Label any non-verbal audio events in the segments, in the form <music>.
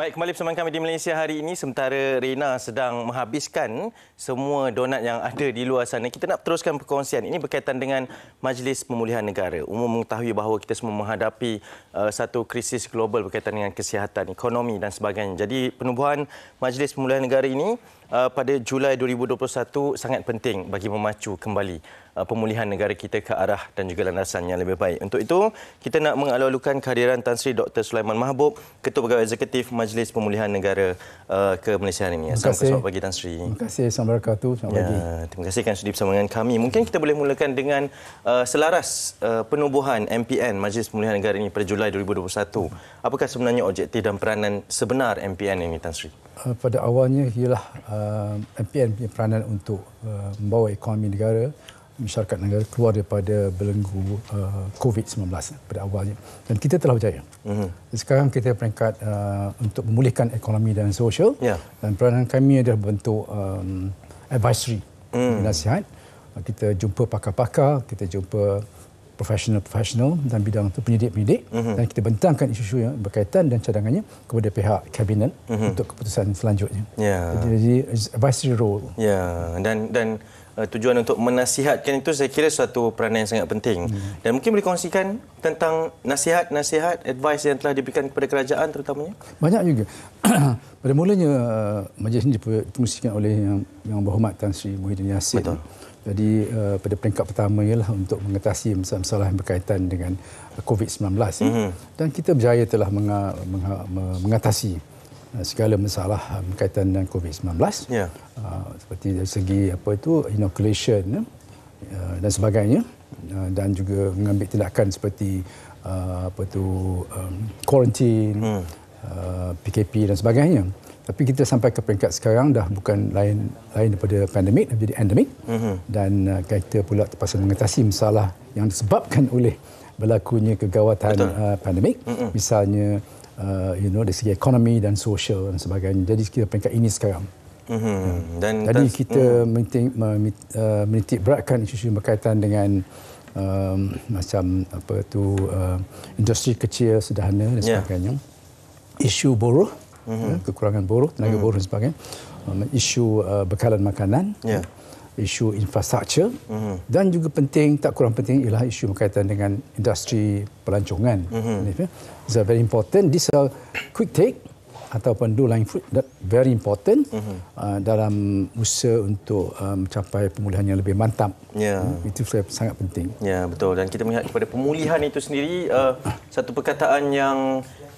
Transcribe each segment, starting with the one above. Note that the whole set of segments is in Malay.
Baik, kembali bersama kami di Malaysia hari ini sementara Rina sedang menghabiskan semua donat yang ada di luar sana. Kita nak teruskan perkongsian. Ini berkaitan dengan Majlis Pemulihan Negara. Umum mengetahui bahawa kita semua menghadapi uh, satu krisis global berkaitan dengan kesihatan, ekonomi dan sebagainya. Jadi, penubuhan Majlis Pemulihan Negara ini Uh, pada Julai 2021 sangat penting bagi memacu kembali uh, pemulihan negara kita ke arah dan juga landasan yang lebih baik. Untuk itu, kita nak mengalu-alukan kehadiran Tan Sri Dr. Sulaiman Mahbub, Ketua Pegawai Eksekutif Majlis Pemulihan Negara uh, ke Malaysia hari ini. Assalamualaikum selamat pagi Tan Sri. Terima kasih. Assalamualaikum warahmatullahi Selamat ya, pagi. Ya, terima kasih kan sudi bersama dengan kami. Mungkin kita boleh mulakan dengan uh, selaras uh, penubuhan MPN Majlis Pemulihan Negara ini pada Julai 2021. Apakah sebenarnya objektif dan peranan sebenar MPN ini Tan Sri? Uh, pada awalnya ialah uh, MPN punya peranan untuk uh, membawa ekonomi negara, masyarakat negara keluar daripada belenggu uh, COVID-19 pada awalnya. Dan kita telah berjaya. Uh-huh. Sekarang kita peringkat uh, untuk memulihkan ekonomi dan sosial. Yeah. Dan peranan kami adalah bentuk um, advisory, mm. nasihat. Uh, kita jumpa pakar-pakar, kita jumpa profesional-profesional dan bidang tu penyidik-penyidik uh-huh. dan kita bentangkan isu-isu yang berkaitan dan cadangannya kepada pihak kabinet uh-huh. untuk keputusan selanjutnya. Yeah. Jadi, jadi advisory role. Ya yeah. dan dan uh, tujuan untuk menasihatkan itu saya kira suatu peranan yang sangat penting. uh Dan mungkin boleh kongsikan tentang nasihat-nasihat advice yang telah diberikan kepada kerajaan terutamanya? Banyak juga. <clears throat> Pada mulanya uh, majlis ini dipungsikan oleh yang yang berhormat Tan Sri Muhyiddin Yassin. Betul. Jadi uh, pada peringkat pertama ialah untuk mengatasi masalah-masalah yang berkaitan dengan COVID-19 mm-hmm. ya. dan kita berjaya telah menga- menga- mengatasi eh, segala masalah berkaitan dengan COVID-19 yeah. uh, seperti dari segi apa itu inoculation ya, dan sebagainya uh, dan juga mengambil tindakan seperti uh, apa itu um, quarantine mm. PKP uh, dan sebagainya. Tapi kita sampai ke peringkat sekarang dah bukan lain lain daripada pandemik, dah jadi endemik. Mm-hmm. Dan uh, kita pula terpaksa mengatasi masalah yang disebabkan oleh berlakunya kegawatan uh, pandemik. Mm-hmm. Misalnya, uh, you know, dari segi ekonomi dan sosial dan sebagainya. Jadi kita peringkat ini sekarang. Mm-hmm. Dan Tadi tans- kita mm-hmm. Uh, menitik beratkan isu-isu berkaitan dengan um, macam apa tu uh, industri kecil sederhana dan ya. sebagainya. Yeah isu boroh, mm-hmm. Eh, kekurangan boroh, tenaga mm-hmm. buruh dan sebagainya, um, isu uh, bekalan makanan, yeah. isu infrastruktur mm-hmm. dan juga penting tak kurang penting ialah isu berkaitan dengan industri pelancongan. Mm-hmm. It's a very important. This a quick take ataupun do line food that very important mm-hmm. uh, dalam usaha untuk uh, mencapai pemulihan yang lebih mantap. Yeah. Itu saya sangat penting. Ya, yeah, betul. Dan kita melihat kepada pemulihan itu sendiri uh, satu perkataan yang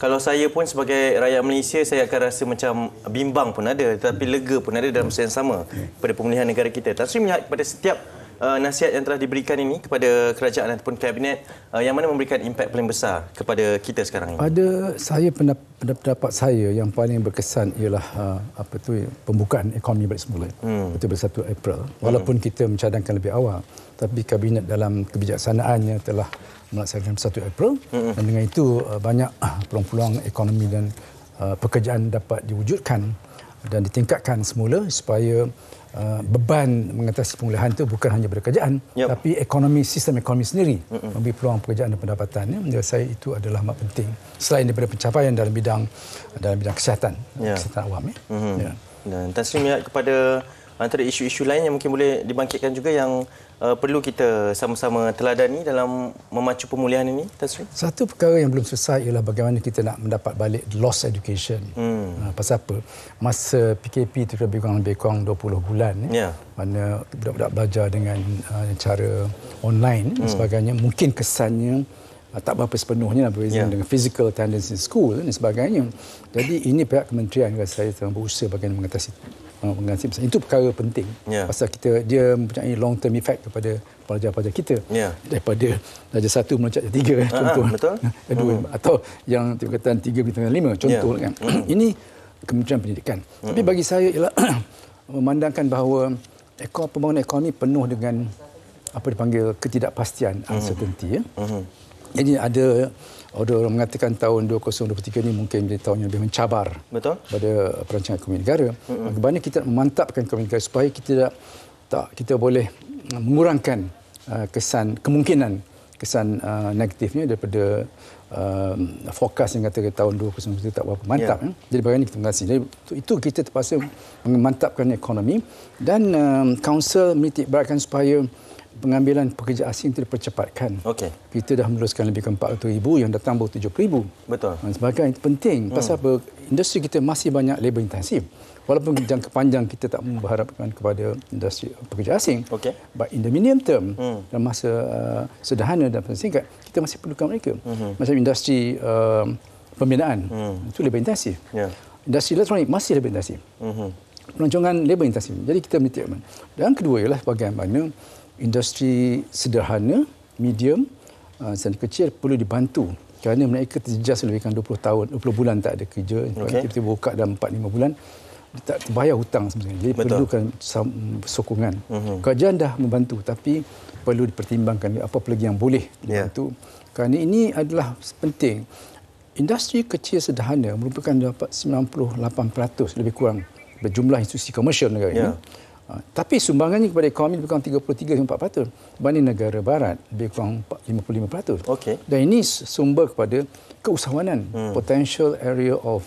kalau saya pun sebagai rakyat Malaysia saya akan rasa macam bimbang pun ada tetapi lega pun ada dalam masa yang sama pada pemulihan negara kita. Tapi melihat kepada setiap uh, nasihat yang telah diberikan ini kepada kerajaan ataupun kabinet uh, yang mana memberikan impak paling besar kepada kita sekarang ini. Ada saya pendapat saya yang paling berkesan ialah uh, apa tu pembukaan ekonomi balik semula. Hmm. pada 1 April walaupun hmm. kita mencadangkan lebih awal tapi kabinet dalam kebijaksanaannya telah melaksanakan 1 April mm-hmm. dan dengan itu uh, banyak uh, peluang-peluang ekonomi dan uh, pekerjaan dapat diwujudkan dan ditingkatkan semula supaya beban mengatasi pemulihan itu bukan hanya berkerjaan yep. tapi ekonomi sistem ekonomi sendiri mm-hmm. memberi peluang pekerjaan dan pendapatan ya menurut saya itu adalah amat penting selain daripada pencapaian dalam bidang dalam bidang kesihatan yeah. kesihatan awam eh. mm-hmm. ya mm-hmm. yeah. dan tasmiat kepada antara isu-isu lain yang mungkin boleh dibangkitkan juga yang uh, perlu kita sama-sama teladani dalam memacu pemulihan ini Tasri? Satu perkara yang belum selesai ialah bagaimana kita nak mendapat balik lost education. Hmm. Uh, pasal apa? Masa PKP itu lebih kurang, lebih kurang 20 bulan. Eh. Ya. Yeah. Mana budak-budak belajar dengan uh, cara online hmm. dan sebagainya. Mungkin kesannya ah, tak berapa sepenuhnya lah yeah. dengan physical attendance in school dan sebagainya. Jadi ini pihak kementerian saya sedang berusaha bagaimana mengatasi itu mengganti besar. Itu perkara penting. Yeah. Pasal kita dia mempunyai long term effect kepada pelajar-pelajar kita. Yeah. Daripada darjah satu melonjak ke tiga. Uh-huh, contoh. Betul. Ya, dua. Hmm. Atau yang tingkatan tiga berita lima. Contoh. Yeah. kan. Hmm. <clears throat> Ini kementerian pendidikan. Hmm. Tapi bagi saya ialah <clears throat> memandangkan bahawa ekor pembangunan ekonomi penuh dengan apa dipanggil ketidakpastian uncertainty. Hmm. Ya. Hmm. hmm. Jadi ada ada orang mengatakan tahun 2023 ini mungkin menjadi tahun yang lebih mencabar Betul. pada perancangan ekonomi negara. Bagaimana kita memantapkan ekonomi negara supaya kita tak, tak kita boleh mengurangkan uh, kesan kemungkinan kesan uh, negatifnya daripada uh, fokus yang kata tahun 2023 tak berapa mantap. Yeah. Eh? Jadi bagaimana kita mengasih. Jadi itu kita terpaksa memantapkan ekonomi dan uh, um, kaunsel menitik beratkan supaya pengambilan pekerja asing itu dipercepatkan. Okey. Kita dah meneruskan lebih ke 400 ribu yang datang baru 70 ribu. Betul. Dan ha, sebagainya itu penting. Hmm. Pasal apa? Industri kita masih banyak labor intensif. Walaupun jangka panjang kita tak mengharapkan kepada industri pekerja asing. Okey. But in the medium term, hmm. dalam masa uh, sederhana dan singkat, kita masih perlukan mereka. Hmm. Macam industri uh, pembinaan, hmm. itu lebih intensif. Yeah. Industri elektronik masih lebih intensif. Hmm. Pelancongan lebih intensif. Jadi kita menitikkan. Dan kedua ialah bagaimana industri sederhana, medium, sedang uh, kecil perlu dibantu kerana mereka terjejas lebih kurang 20 tahun 20 bulan tak ada kerja okay. tiba-tiba buka dalam 4 5 bulan dia tak terbayar hutang sebenarnya jadi Betul. perlukan sokongan uh-huh. kerajaan dah membantu tapi perlu dipertimbangkan apa lagi yang boleh ya. dibantu yeah. kerana ini adalah penting industri kecil sederhana merupakan dapat 98% lebih kurang berjumlah institusi komersial negara yeah. ini ya. Ha, tapi sumbangannya kepada ekonomi lebih kurang 33-34 patut. Banding negara barat lebih kurang 55 patut. Okay. Dan ini sumber kepada keusahawanan. Hmm. Potential area of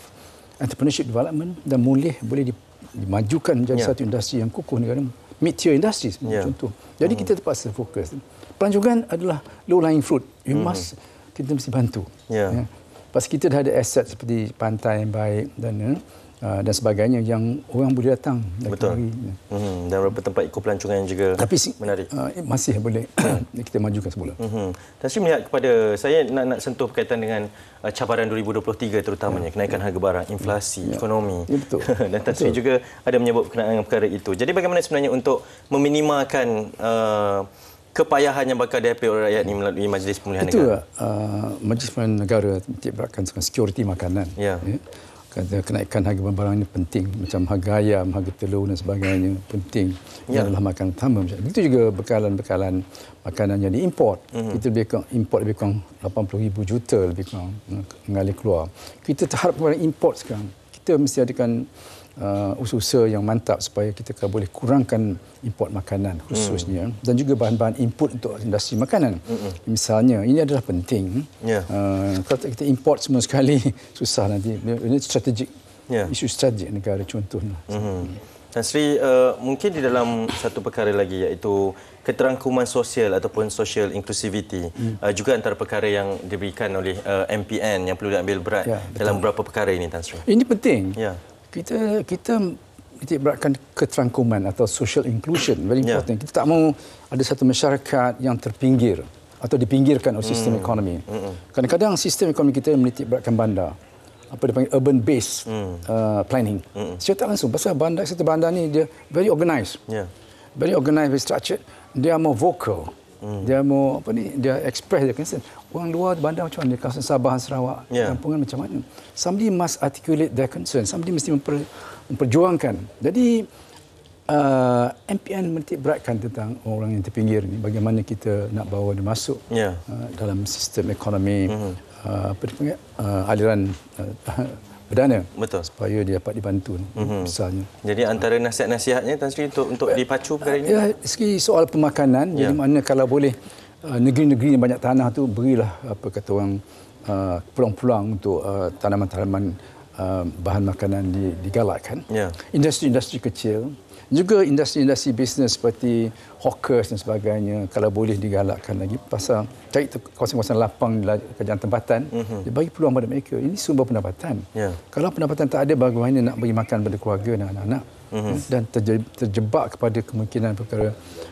entrepreneurship development dan mulih boleh dimajukan menjadi yeah. satu industri yang kukuh negara. Mitio tier industri yeah. Ya. contoh. Jadi hmm. kita terpaksa fokus. Pelanjungan adalah low-lying fruit. You hmm. must, kita mesti bantu. Yeah. Ya. Pasal kita dah ada aset seperti pantai yang baik dan... Ya. Ah, dan sebagainya yang orang boleh datang dari Betul. Hari. Hmm, dan beberapa tempat ikut pelancongan yang juga Tapi, menarik. uh, masih boleh hmm. <coughs> kita majukan semula. Hmm. Dan saya melihat kepada saya nak nak sentuh berkaitan dengan uh, cabaran 2023 terutamanya ya. kenaikan ya. harga barang, inflasi, ya. ekonomi. Ya, betul. <laughs> dan tadi juga ada menyebut berkenaan perkara itu. Jadi bagaimana sebenarnya untuk meminimalkan uh, kepayahan yang bakal dihadapi oleh rakyat ini melalui Majlis Pemulihan Itulah, Negara? Itu uh, Majlis Pemulihan Negara menciptakan sekuriti makanan. Ya. ya kata kenaikan harga barang ini penting macam harga ayam, harga telur dan sebagainya penting ya. ini adalah makanan utama itu juga bekalan-bekalan makanan yang diimport mm-hmm. kita lebih kurang, import lebih kurang 80,000 juta lebih kurang eh, mengalir keluar kita terharap barang import sekarang kita mesti adakan uh, usaha yang mantap supaya kita boleh kurangkan import makanan khususnya mm. dan juga bahan-bahan input untuk industri makanan. mm Misalnya ini adalah penting. Yeah. Uh, kalau kita import semua sekali <laughs> susah nanti. Ini strategik. Yeah. Isu strategik negara contohnya. Mm-hmm. Dan Sri, uh, mungkin di dalam satu perkara lagi iaitu keterangkuman sosial ataupun social inclusivity hmm. uh, juga antara perkara yang diberikan oleh uh, MPN yang perlu diambil berat ya, dalam beberapa perkara ini, Tan Sri. Ini penting. Ya kita kita titik beratkan keterangkuman atau social inclusion very ya. important. Yeah. Kita tak mau ada satu masyarakat yang terpinggir atau dipinggirkan oleh sistem mm. ekonomi. mm Kadang-kadang sistem ekonomi kita menitik beratkan bandar. Apa dipanggil urban based mm. uh, planning. Hmm. Secara tak langsung pasal bandar satu bandar ni dia very organised, Yeah. Very organised, very structured. Dia more vocal. Hmm. Dia mau apa ni? Dia express dia concern. Orang luar bandar macam mana? Kawasan Sabah, Sarawak, yeah. kampungan macam mana? Somebody must articulate their concern. Somebody mesti memper, memperjuangkan. Jadi uh, MPN mesti beratkan tentang orang yang terpinggir ni. Bagaimana kita nak bawa dia masuk yeah. uh, dalam sistem ekonomi hmm. uh, apa dia panggil? Uh, aliran uh, <laughs> perdana betul supaya dia dapat dibantu mm-hmm. misalnya jadi antara nasihat-nasihatnya Tan Sri untuk untuk ya. dipacu perkara ini ya segi soal pemakanan ya. jadi mana kalau boleh uh, negeri-negeri yang banyak tanah tu berilah apa kata orang uh, peluang-peluang untuk uh, tanaman-tanaman uh, bahan makanan digalakkan ya. industri-industri kecil juga industri-industri bisnes seperti hawkers dan sebagainya kalau boleh digalakkan lagi pasal cari kawasan-kawasan lapang kerjaan tempatan mm-hmm. dia bagi peluang pada mereka ini sumber pendapatan yeah. kalau pendapatan tak ada bagaimana nak beri makan pada keluarga dan anak-anak mm-hmm. dan terjebak kepada kemungkinan perkara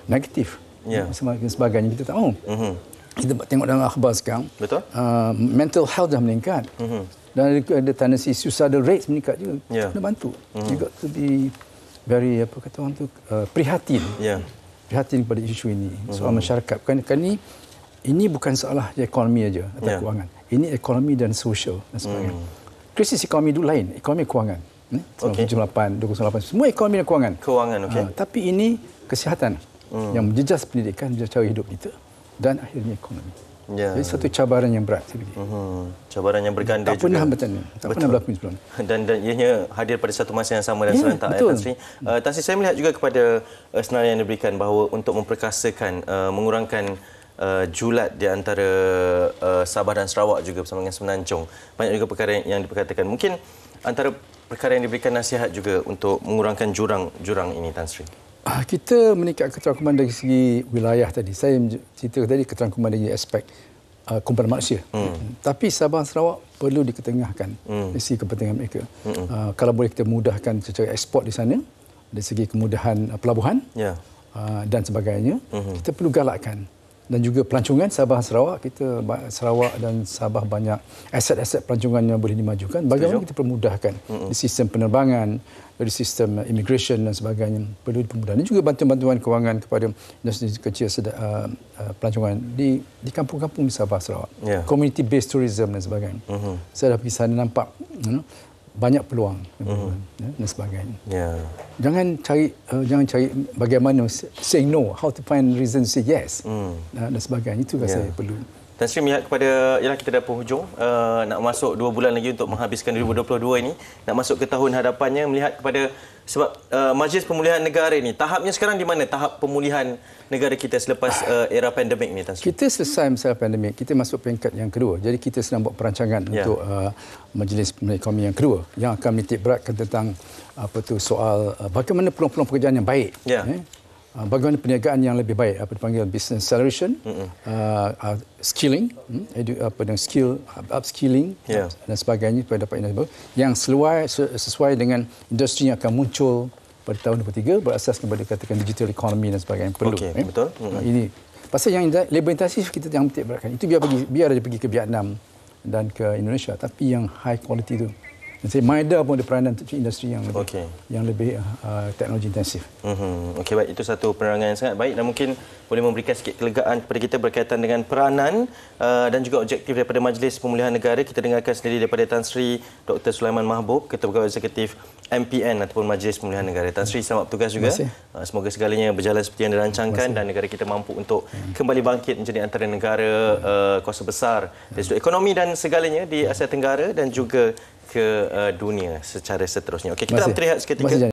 negatif yeah. Ya. dan sebagainya kita tahu mm-hmm. kita tengok dalam akhbar sekarang Betul? Uh, mental health dah meningkat mm-hmm. dan ada, ada tendensi suicidal rates meningkat juga yeah. kita kena bantu mm-hmm. juga to be very apa kata orang tu uh, prihatin yeah. prihatin pada isu ini mhm. soal uh-huh. masyarakat bukan ini ini bukan salah ekonomi aja atau yeah. kewangan ini ekonomi dan sosial dan sebagainya mm. krisis ekonomi dulu lain ekonomi kewangan eh? so, okay. 78 28 semua ekonomi dan kewangan kewangan okey uh, tapi ini kesihatan mm. yang menjejas pendidikan menjejas cara hidup kita dan akhirnya ekonomi Yeah. Jadi satu cabaran yang berat sebenarnya. uh Cabaran yang berganda tak juga. Pernah bertanya. Tak Betul. pernah berlaku sebelum <laughs> Dan, dan ianya hadir pada satu masa yang sama dan yeah, serentak. Eh, betul. Eh, Tan Sri, uh, saya melihat juga kepada uh, senarai yang diberikan bahawa untuk memperkasakan, uh, mengurangkan Uh, julat di antara uh, Sabah dan Sarawak juga bersama dengan Semenanjung. Banyak juga perkara yang, yang diperkatakan. Mungkin antara perkara yang diberikan nasihat juga untuk mengurangkan jurang-jurang ini Tan Sri. Ah, kita meningkat kecangkuman dari segi wilayah tadi. Saya cerita tadi kecangkuman dari aspek uh, kumpulan manusia. Hmm. Tapi Sabah Sarawak perlu diketengahkan hmm. dari segi kepentingan mereka. Hmm. Uh, kalau boleh kita mudahkan secara ekspor di sana, dari segi kemudahan pelabuhan yeah. Ya. uh, dan sebagainya, hmm. kita perlu galakkan dan juga pelancongan Sabah Sarawak kita Sarawak dan Sabah banyak aset-aset pelancongan yang boleh dimajukan bagaimana kita permudahkan di sistem penerbangan dari sistem eh, immigration dan sebagainya perlu dipermudahkan dan juga bantuan-bantuan kewangan kepada industri kecil sedar, uh, uh, pelancongan di di kampung-kampung di Sabah Sarawak yeah. community based tourism dan sebagainya uh-huh. saya dah pergi sana nampak you know, banyak peluang mm-hmm. dan sebagainya. Yeah. Jangan cari uh, jangan cari bagaimana say no, how to find reason say yes mm. Ya, dan sebagainya itu yeah. saya perlu Tan Sri melihat kepada ialah kita dah penghujung uh, nak masuk dua bulan lagi untuk menghabiskan 2022 ini nak masuk ke tahun hadapannya melihat kepada sebab uh, Majlis Pemulihan Negara ini tahapnya sekarang di mana tahap pemulihan negara kita selepas uh, era pandemik ini Tan Sri? Kita selesai masa pandemik, kita masuk peringkat yang kedua. Jadi kita sedang buat perancangan ya. untuk uh, Majlis Pemulihan Ekonomi yang kedua yang akan menitik beratkan tentang apa tu soal uh, bagaimana peluang-peluang pekerjaan yang baik. Ya. Eh? Ah, bagaimana perniagaan yang lebih baik apa dipanggil business acceleration uh, uh, skilling hmm, edu, apa dengan skill upskilling yeah. dan sebagainya supaya dapat enable yang sesuai sesuai dengan industri yang akan muncul pada tahun 2023 berasaskan kepada katakan digital economy dan sebagainya perlu okay, eh. betul nah, ini pasal yang labor intensif kita jangan petik beratkan itu biar pergi biar dia pergi ke Vietnam dan ke Indonesia tapi yang high quality itu dan saya Maeda pun ada peranan untuk industri yang lebih, okay. yang lebih uh, teknologi intensif. Mm-hmm. Okey, baik. Itu satu penerangan yang sangat baik dan mungkin boleh memberikan sikit kelegaan kepada kita berkaitan dengan peranan uh, dan juga objektif daripada Majlis Pemulihan Negara. Kita dengarkan sendiri daripada Tan Sri Dr. Sulaiman Mahbub, Ketua Pegawai Eksekutif MPN ataupun Majlis Pemulihan Negara. Tan Sri, selamat bertugas juga. Uh, semoga segalanya berjalan seperti yang dirancangkan dan negara kita mampu untuk hmm. kembali bangkit menjadi antara negara uh, kuasa besar hmm. dari ekonomi dan segalanya di Asia Tenggara dan juga ke uh, dunia secara seterusnya. Okey, kita terlihat seketika.